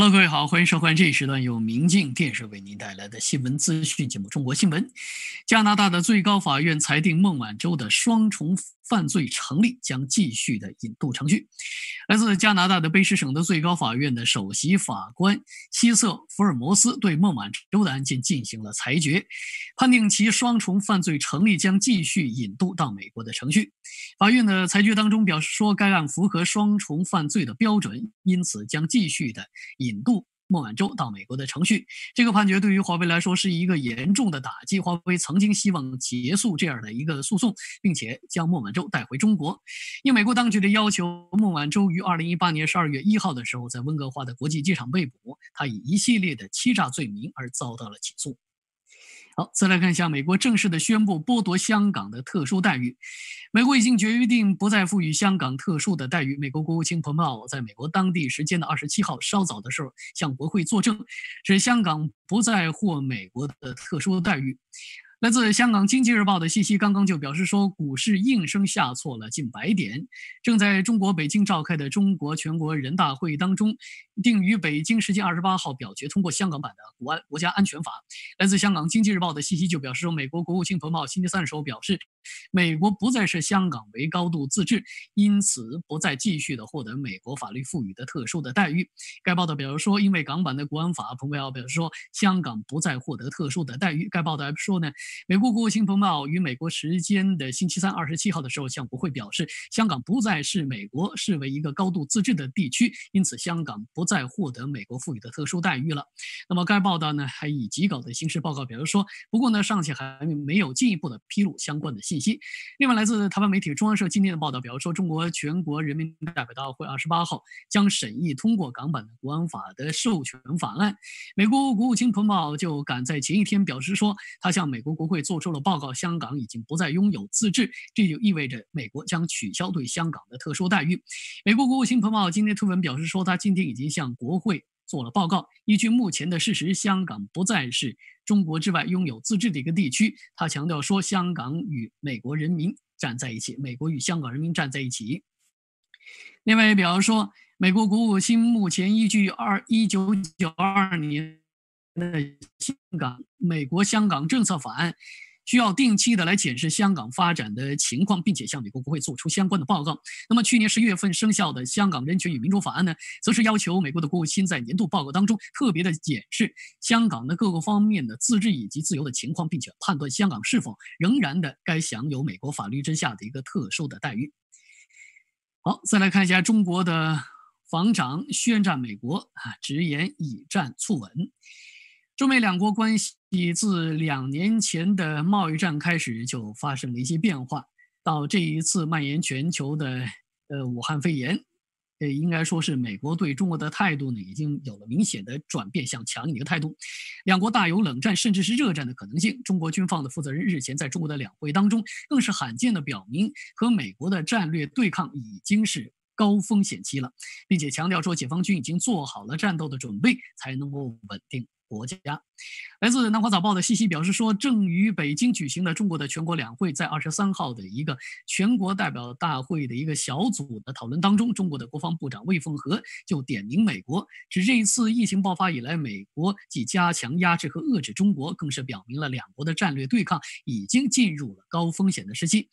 hello，各位好，欢迎收看这一时段由明镜电视为您带来的新闻资讯节目《中国新闻》。加拿大的最高法院裁定孟晚舟的双重犯罪成立，将继续的引渡程序。来自加拿大的卑诗省的最高法院的首席法官希瑟·福尔摩斯对孟晚舟的案件进行了裁决，判定其双重犯罪成立，将继续引渡到美国的程序。法院的裁决当中表示说，该案符合双重犯罪的标准，因此将继续的以。引渡孟晚舟到美国的程序，这个判决对于华为来说是一个严重的打击。华为曾经希望结束这样的一个诉讼，并且将孟晚舟带回中国。应美国当局的要求，孟晚舟于二零一八年十二月一号的时候，在温哥华的国际机场被捕。他以一系列的欺诈罪名而遭到了起诉。好，再来看一下美国正式的宣布剥夺香港的特殊待遇。美国已经决定不再赋予香港特殊的待遇。美国国务卿蓬佩奥在美国当地时间的二十七号稍早的时候向国会作证，使香港不再获美国的特殊待遇。来自香港经济日报的信息，刚刚就表示说，股市应声下挫了近百点。正在中国北京召开的中国全国人大会议当中，定于北京时间二十八号表决通过香港版的国安国家安全法。来自香港经济日报的信息就表示，说，美国国务卿蓬佩星期三的时候表示。美国不再是香港为高度自治，因此不再继续的获得美国法律赋予的特殊的待遇。该报道表示说，因为港版的国安法，彭奥表示说，香港不再获得特殊的待遇。该报道还说呢，美国国务卿彭奥于美国时间的星期三二十七号的时候向国会表示，香港不再是美国视为一个高度自治的地区，因此香港不再获得美国赋予的特殊待遇了。那么该报道呢还以极稿的形式报告表示说，不过呢尚且还没有进一步的披露相关的。信息。另外，来自台湾媒体中央社今天的报道，表示说，中国全国人民代表大会二十八号将审议通过港版的国安法的授权法案。美国国务卿彭茂就赶在前一天表示说，他向美国国会做出了报告，香港已经不再拥有自治，这就意味着美国将取消对香港的特殊待遇。美国国务卿彭茂今天推文表示说，他今天已经向国会。做了报告。依据目前的事实，香港不再是中国之外拥有自治的一个地区。他强调说，香港与美国人民站在一起，美国与香港人民站在一起。另外，比方说，美国国务卿目前依据二一九九二年的《香港美国香港政策法案》。需要定期的来检视香港发展的情况，并且向美国国会做出相关的报告。那么去年十一月份生效的《香港人权与民主法案》呢，则是要求美国的国务卿在年度报告当中特别的检视香港的各个方面的自治以及自由的情况，并且判断香港是否仍然的该享有美国法律之下的一个特殊的待遇。好，再来看一下中国的防长宣战美国啊，直言以战促稳。中美两国关系自两年前的贸易战开始就发生了一些变化，到这一次蔓延全球的呃武汉肺炎，呃应该说是美国对中国的态度呢已经有了明显的转变，向强硬的态度。两国大有冷战甚至是热战的可能性。中国军方的负责人日前在中国的两会当中，更是罕见的表明，和美国的战略对抗已经是高风险期了，并且强调说，解放军已经做好了战斗的准备，才能够稳定。国家来自南华早报的信息表示说，正于北京举行的中国的全国两会，在二十三号的一个全国代表大会的一个小组的讨论当中，中国的国防部长魏凤和就点名美国，指这一次疫情爆发以来，美国既加强压制和遏制中国，更是表明了两国的战略对抗已经进入了高风险的时期。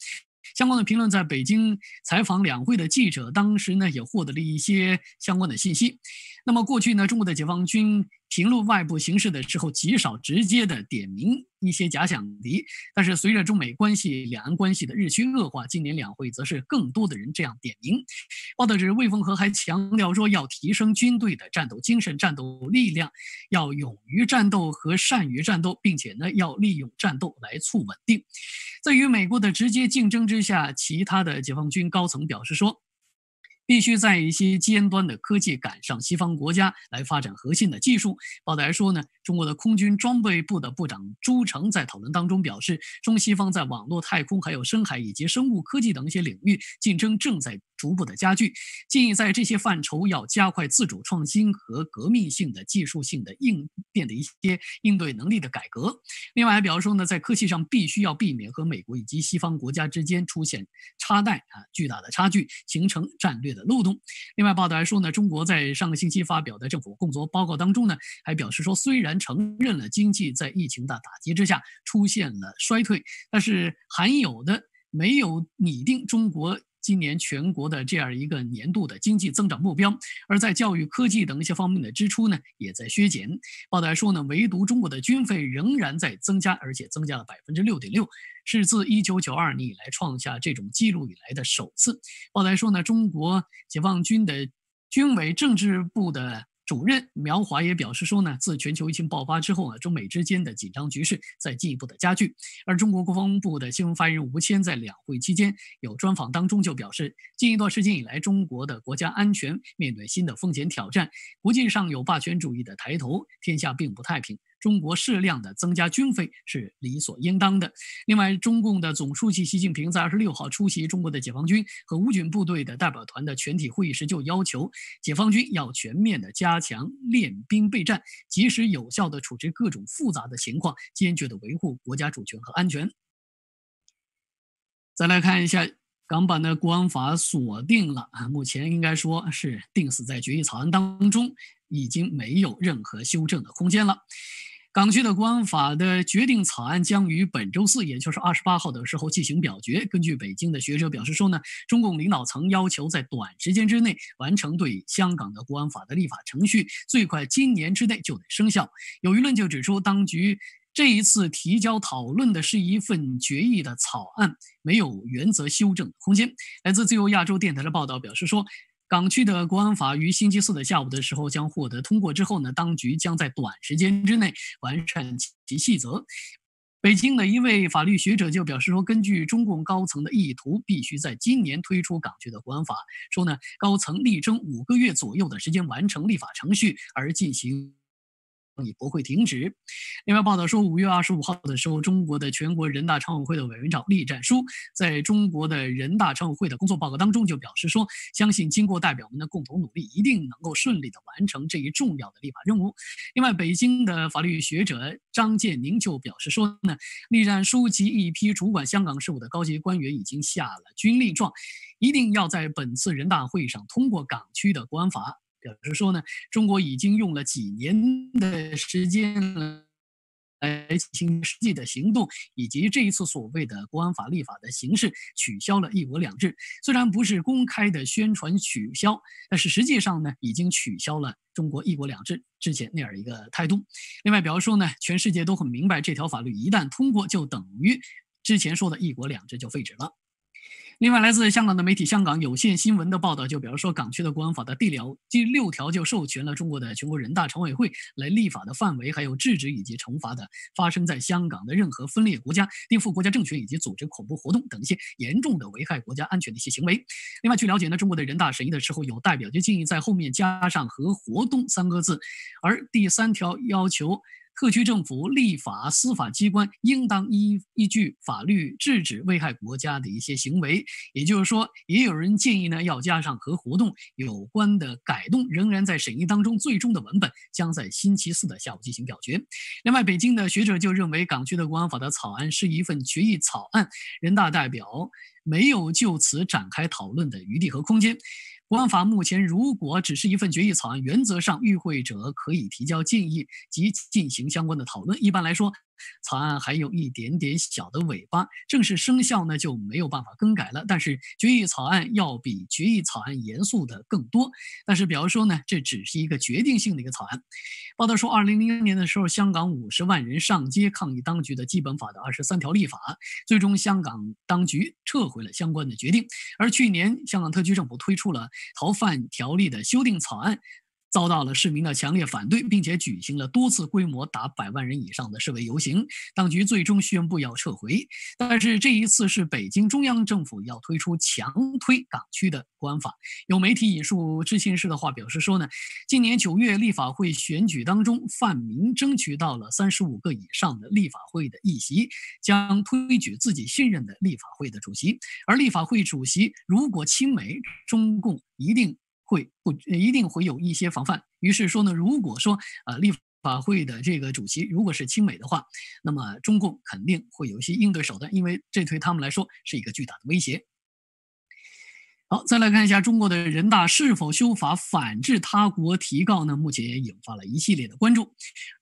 相关的评论在北京采访两会的记者当时呢，也获得了一些相关的信息。那么过去呢，中国的解放军。评论外部形势的时候，极少直接的点名一些假想敌。但是，随着中美关系、两岸关系的日趋恶化，今年两会则是更多的人这样点名。报道指，魏凤和还强调说，要提升军队的战斗精神、战斗力量，要勇于战斗和善于战斗，并且呢，要利用战斗来促稳定。在与美国的直接竞争之下，其他的解放军高层表示说。必须在一些尖端的科技赶上西方国家来发展核心的技术。报道还说呢，中国的空军装备部的部长朱成在讨论当中表示，中西方在网络、太空、还有深海以及生物科技等一些领域竞争正在逐步的加剧，建议在这些范畴要加快自主创新和革命性的技术性的应变的一些应对能力的改革。另外，还表示说呢，在科技上必须要避免和美国以及西方国家之间出现差带啊巨大的差距，形成战略。的漏洞。另外报道还说呢，中国在上个星期发表的政府工作报告当中呢，还表示说，虽然承认了经济在疫情的打击之下出现了衰退，但是还有的没有拟定中国。今年全国的这样一个年度的经济增长目标，而在教育、科技等一些方面的支出呢，也在削减。报道说呢，唯独中国的军费仍然在增加，而且增加了百分之六点六，是自一九九二年以来创下这种记录以来的首次。报道说呢，中国解放军的军委政治部的。主任苗华也表示说呢，自全球疫情爆发之后啊，中美之间的紧张局势在进一步的加剧。而中国国防部的新闻发言人吴谦在两会期间有专访当中就表示，近一段时间以来，中国的国家安全面对新的风险挑战，国际上有霸权主义的抬头，天下并不太平。中国适量的增加军费是理所应当的。另外，中共的总书记习近平在二十六号出席中国的解放军和武警部队的代表团的全体会议时，就要求解放军要全面的加强练兵备战，及时有效的处置各种复杂的情况，坚决的维护国家主权和安全。再来看一下港版的国安法锁定了啊，目前应该说是定死在决议草案当中，已经没有任何修正的空间了。港区的国安法的决定草案将于本周四，也就是二十八号的时候进行表决。根据北京的学者表示说呢，中共领导层要求在短时间之内完成对香港的国安法的立法程序，最快今年之内就得生效。有舆论就指出，当局这一次提交讨论的是一份决议的草案，没有原则修正的空间。来自自由亚洲电台的报道表示说。港区的国安法于星期四的下午的时候将获得通过之后呢，当局将在短时间之内完善其细则。北京的一位法律学者就表示说，根据中共高层的意图，必须在今年推出港区的国安法。说呢，高层力争五个月左右的时间完成立法程序而进行。也不会停止。另外报道说，五月二十五号的时候，中国的全国人大常委会的委员长栗战书在中国的人大常委会的工作报告当中就表示说，相信经过代表们的共同努力，一定能够顺利的完成这一重要的立法任务。另外，北京的法律学者张建宁就表示说呢，栗战书及一批主管香港事务的高级官员已经下了军令状，一定要在本次人大会上通过港区的国安法。表示说呢，中国已经用了几年的时间了，来进行实际的行动，以及这一次所谓的国安法立法的形式取消了一国两制。虽然不是公开的宣传取消，但是实际上呢，已经取消了中国一国两制之前那样一个态度。另外，表示说呢，全世界都很明白，这条法律一旦通过，就等于之前说的一国两制就废止了。另外，来自香港的媒体《香港有线新闻》的报道，就比如说港区的国安法的第条第六条，就授权了中国的全国人大常委会来立法的范围，还有制止以及惩罚的发生在香港的任何分裂国家、颠覆国家政权以及组织恐怖活动等一些严重的危害国家安全的一些行为。另外，据了解呢，中国的人大审议的时候，有代表就建议在后面加上“和活动”三个字，而第三条要求。特区政府立法司法机关应当依依据法律制止危害国家的一些行为，也就是说，也有人建议呢，要加上和活动有关的改动，仍然在审议当中。最终的文本将在星期四的下午进行表决。另外，北京的学者就认为，港区的国安法的草案是一份决议草案，人大代表没有就此展开讨论的余地和空间。国安法目前如果只是一份决议草案，原则上与会者可以提交建议及进行相关的讨论。一般来说，草案还有一点点小的尾巴，正式生效呢就没有办法更改了。但是决议草案要比决议草案严肃的更多。但是，比如说呢，这只是一个决定性的一个草案。报道说，二零零零年的时候，香港五十万人上街抗议当局的基本法的二十三条立法，最终香港当局撤回了相关的决定。而去年，香港特区政府推出了逃犯条例的修订草案。遭到了市民的强烈反对，并且举行了多次规模达百万人以上的示威游行。当局最终宣布要撤回，但是这一次是北京中央政府要推出强推港区的官法。有媒体引述知情人士的话表示说呢，今年九月立法会选举当中，范民争取到了三十五个以上的立法会的议席，将推举自己信任的立法会的主席。而立法会主席如果亲美，中共一定。会不一定会有一些防范，于是说呢，如果说呃立法会的这个主席如果是亲美的话，那么中共肯定会有一些应对手段，因为这对他们来说是一个巨大的威胁。好，再来看一下中国的人大是否修法反制他国提告呢？目前也引发了一系列的关注。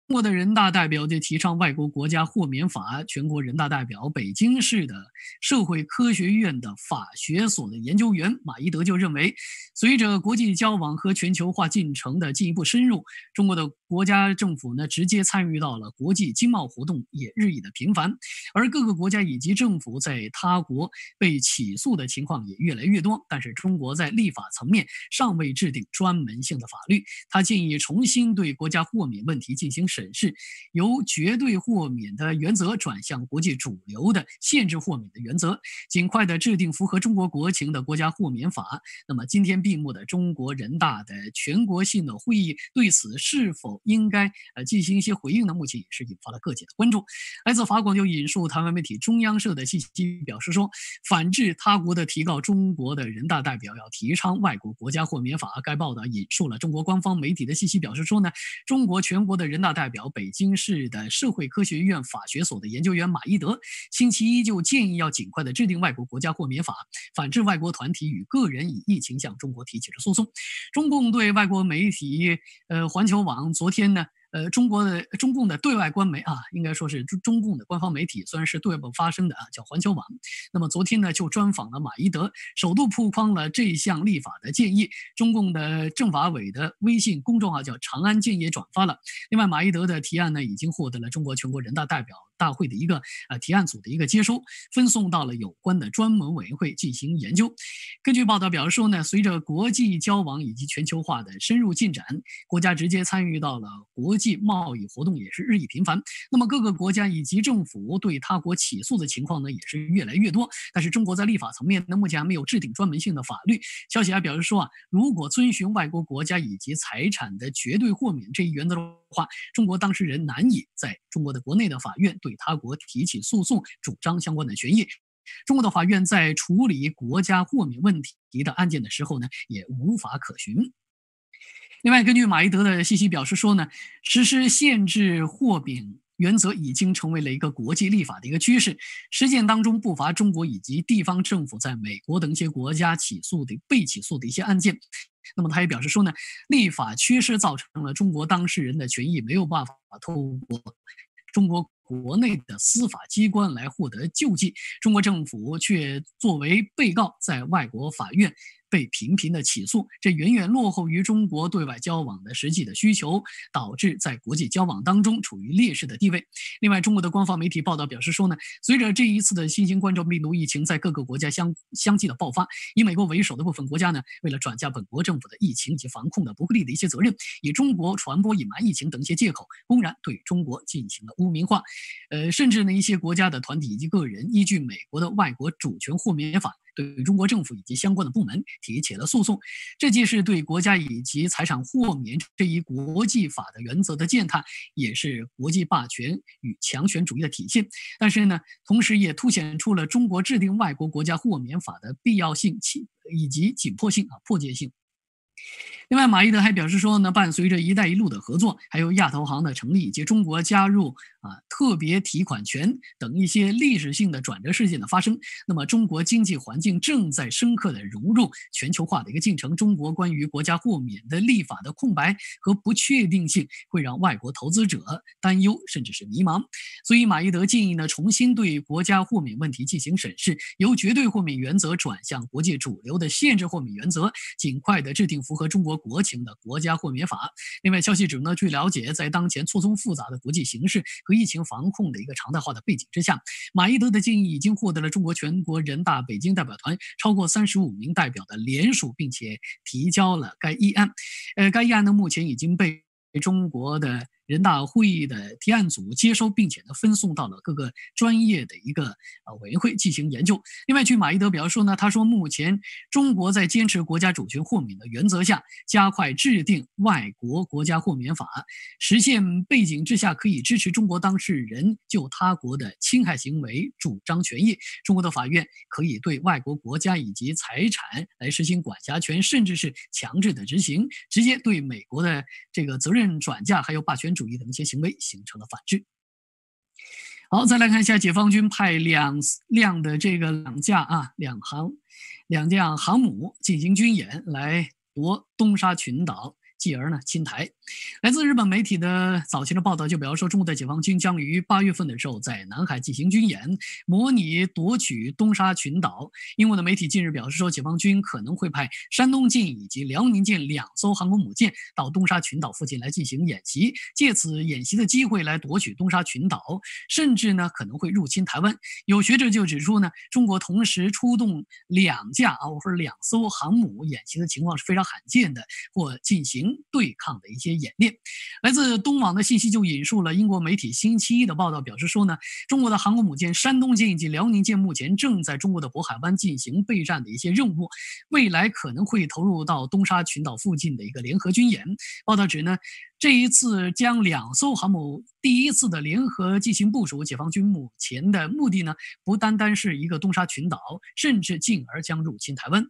中国的人大代表就提倡外国国家豁免法全国人大代表、北京市的社会科学院的法学所的研究员马一德就认为，随着国际交往和全球化进程的进一步深入，中国的国家政府呢直接参与到了国际经贸活动，也日益的频繁，而各个国家以及政府在他国被起诉的情况也越来越多。但是，中国在立法层面尚未制定专门性的法律，他建议重新对国家豁免问题进行。审视由绝对豁免的原则转向国际主流的限制豁免的原则，尽快的制定符合中国国情的国家豁免法。那么，今天闭幕的中国人大的全国性的会议对此是否应该呃进行一些回应呢？目前也是引发了各界的关注。来自法国就引述台湾媒体中央社的信息表示说，反制他国的提告中国的人大代表要提倡外国国家豁免法。该报道引述了中国官方媒体的信息表示说呢，中国全国的人大代。代表北京市的社会科学院法学所的研究员马一德，星期一就建议要尽快的制定外国国家豁免法，反制外国团体与个人以疫情向中国提起的诉讼。中共对外国媒体，呃，环球网昨天呢。呃，中国的中共的对外官媒啊，应该说是中中共的官方媒体，虽然是对外发声的啊，叫环球网。那么昨天呢，就专访了马伊德，首度曝光了这项立法的建议。中共的政法委的微信公众号叫《长安建业”转发了。另外，马伊德的提案呢，已经获得了中国全国人大代表。大会的一个呃提案组的一个接收，分送到了有关的专门委员会进行研究。根据报道表示说呢，随着国际交往以及全球化的深入进展，国家直接参与到了国际贸易活动也是日益频繁。那么各个国家以及政府对他国起诉的情况呢，也是越来越多。但是中国在立法层面呢，目前还没有制定专门性的法律。消息还表示说啊，如果遵循外国国家以及财产的绝对豁免这一原则。中国当事人难以在中国的国内的法院对他国提起诉讼，主张相关的权益。中国的法院在处理国家豁免问题的案件的时候呢，也无法可循。另外，根据马伊德的信息表示说呢，实施限制豁免。原则已经成为了一个国际立法的一个趋势，实践当中不乏中国以及地方政府在美国等一些国家起诉的被起诉的一些案件。那么，他也表示说呢，立法缺失造成了中国当事人的权益没有办法通过中国国内的司法机关来获得救济，中国政府却作为被告在外国法院。被频频的起诉，这远远落后于中国对外交往的实际的需求，导致在国际交往当中处于劣势的地位。另外，中国的官方媒体报道表示说呢，随着这一次的新型冠状病毒疫情在各个国家相相继的爆发，以美国为首的部分国家呢，为了转嫁本国政府的疫情以及防控的不利的一些责任，以中国传播隐瞒疫情等一些借口，公然对中国进行了污名化。呃，甚至呢一些国家的团体以及个人，依据美国的外国主权豁免法。对中国政府以及相关的部门提起了诉讼，这既是对国家以及财产豁免这一国际法的原则的践踏，也是国际霸权与强权主义的体现。但是呢，同时也凸显出了中国制定外国国家豁免法的必要性、以及紧迫性啊、迫切性。另外，马伊德还表示说呢，伴随着“一带一路”的合作，还有亚投行的成立以及中国加入啊特别提款权等一些历史性的转折事件的发生，那么中国经济环境正在深刻的融入全球化的一个进程。中国关于国家豁免的立法的空白和不确定性，会让外国投资者担忧甚至是迷茫。所以，马伊德建议呢，重新对国家豁免问题进行审视，由绝对豁免原则转向国际主流的限制豁免原则，尽快的制定符合中国。国情的国家豁免法。另外，消息指呢，据了解，在当前错综复杂的国际形势和疫情防控的一个常态化的背景之下，马伊德的建议已经获得了中国全国人大北京代表团超过三十五名代表的联署，并且提交了该议案。呃，该议案呢，目前已经被中国的。人大会议的提案组接收，并且呢分送到了各个专业的一个呃委员会进行研究。另外，据马伊德表示呢，他说目前中国在坚持国家主权豁免的原则下，加快制定外国国家豁免法，实现背景之下可以支持中国当事人就他国的侵害行为主张权益。中国的法院可以对外国国家以及财产来实行管辖权，甚至是强制的执行，直接对美国的这个责任转嫁还有霸权。主义的一些行为形成了反制。好，再来看一下解放军派两量的这个两架啊两航两架航母进行军演来夺东沙群岛。继而呢，侵台。来自日本媒体的早前的报道，就表示说，中国的解放军将于八月份的时候在南海进行军演，模拟夺取东沙群岛。英国的媒体近日表示说，解放军可能会派山东舰以及辽宁舰两艘航空母舰到东沙群岛附近来进行演习，借此演习的机会来夺取东沙群岛，甚至呢可能会入侵台湾。有学者就指出呢，中国同时出动两架啊，或者说两艘航母演习的情况是非常罕见的，或进行。对抗的一些演练，来自东网的信息就引述了英国媒体星期一的报道，表示说呢，中国的航空母舰山东舰以及辽宁舰目前正在中国的渤海湾进行备战的一些任务，未来可能会投入到东沙群岛附近的一个联合军演。报道指呢，这一次将两艘航母。第一次的联合进行部署，解放军目前的目的呢，不单单是一个东沙群岛，甚至进而将入侵台湾。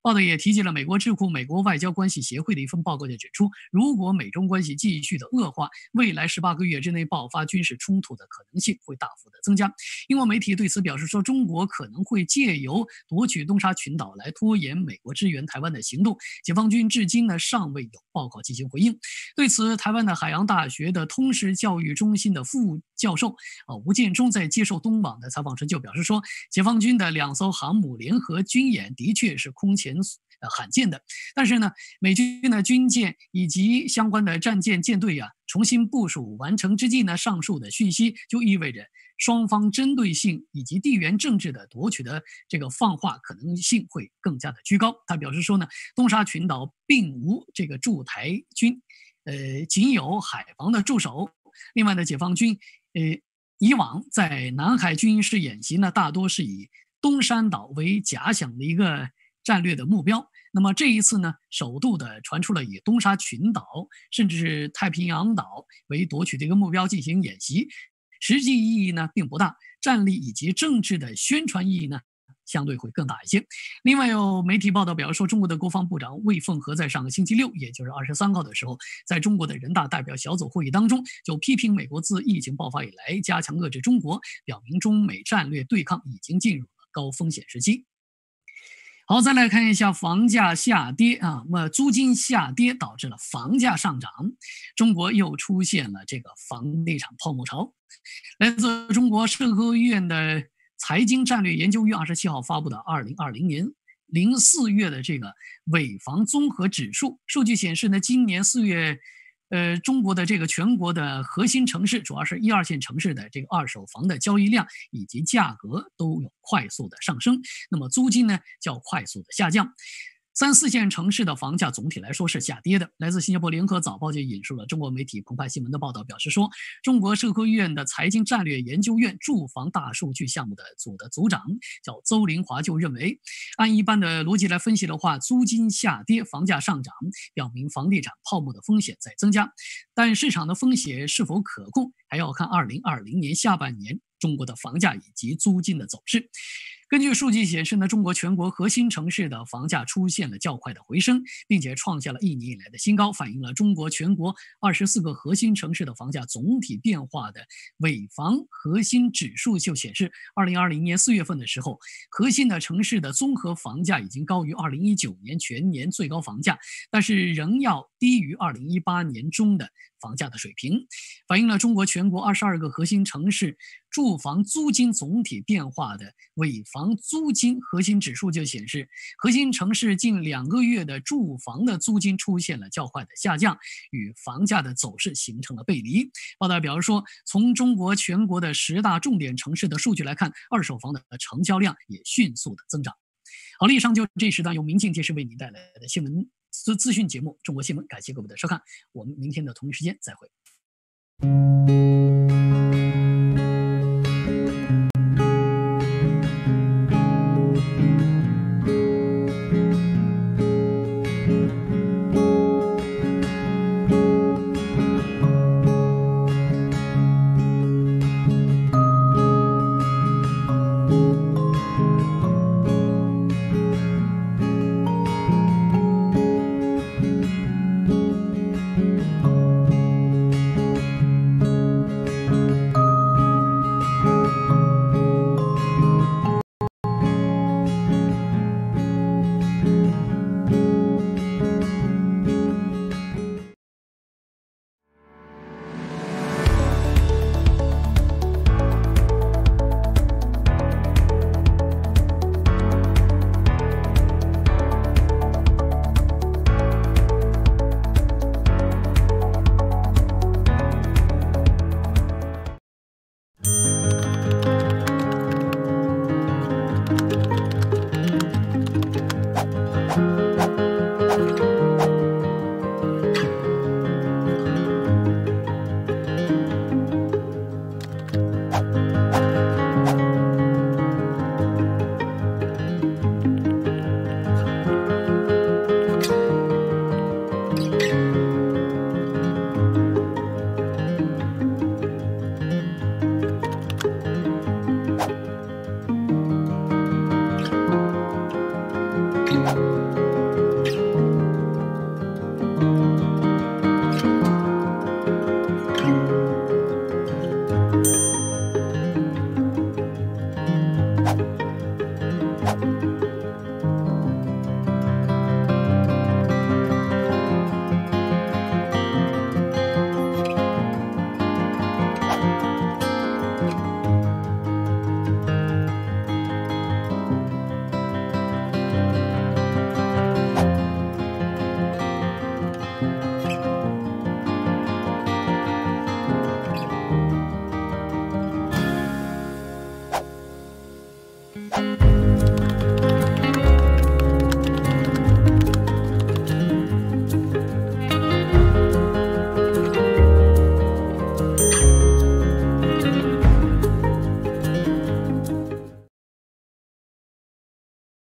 报道也提及了美国智库美国外交关系协会的一份报告，就指出，如果美中关系继续的恶化，未来十八个月之内爆发军事冲突的可能性会大幅的增加。英国媒体对此表示说，中国可能会借由夺取东沙群岛来拖延美国支援台湾的行动。解放军至今呢，尚未有报告进行回应。对此，台湾的海洋大学的通识教育。中心的副教授啊，吴建中在接受东网的采访时就表示说，解放军的两艘航母联合军演的确是空前呃罕见的。但是呢，美军呢军舰以及相关的战舰舰队啊重新部署完成之际呢，上述的讯息就意味着双方针对性以及地缘政治的夺取的这个放话可能性会更加的居高。他表示说呢，东沙群岛并无这个驻台军，呃，仅有海防的驻守。另外呢，解放军，呃，以往在南海军事演习呢，大多是以东山岛为假想的一个战略的目标。那么这一次呢，首度的传出了以东沙群岛，甚至是太平洋岛为夺取的一个目标进行演习，实际意义呢并不大，战力以及政治的宣传意义呢。相对会更大一些。另外，有媒体报道表示，中国的国防部长魏凤和在上个星期六，也就是二十三号的时候，在中国的人大代表小组会议当中，就批评美国自疫情爆发以来加强遏制中国，表明中美战略对抗已经进入了高风险时期。好，再来看一下房价下跌啊，那租金下跌导致了房价上涨，中国又出现了这个房地产泡沫潮。来自中国社科院的。财经战略研究院二十七号发布的二零二零年零四月的这个尾房综合指数数据显示呢，今年四月，呃，中国的这个全国的核心城市，主要是一二线城市的这个二手房的交易量以及价格都有快速的上升，那么租金呢较快速的下降。三四线城市的房价总体来说是下跌的。来自新加坡联合早报就引述了中国媒体澎湃新闻的报道，表示说，中国社科院的财经战略研究院住房大数据项目的组的组长叫邹林华就认为，按一般的逻辑来分析的话，租金下跌，房价上涨，表明房地产泡沫的风险在增加。但市场的风险是否可控，还要看2020年下半年中国的房价以及租金的走势。根据数据显示呢，中国全国核心城市的房价出现了较快的回升，并且创下了一年以来的新高，反映了中国全国二十四个核心城市的房价总体变化的尾房核心指数就显示，二零二零年四月份的时候，核心的城市的综合房价已经高于二零一九年全年最高房价，但是仍要低于二零一八年中的。房价的水平反映了中国全国二十二个核心城市住房租金总体变化的。尾房租金核心指数就显示，核心城市近两个月的住房的租金出现了较快的下降，与房价的走势形成了背离。报道表示说，从中国全国的十大重点城市的数据来看，二手房的成交量也迅速的增长。好了，以上就这时段由《民镜电视》为您带来的新闻。资资讯节目《中国新闻》，感谢各位的收看，我们明天的同一时间再会。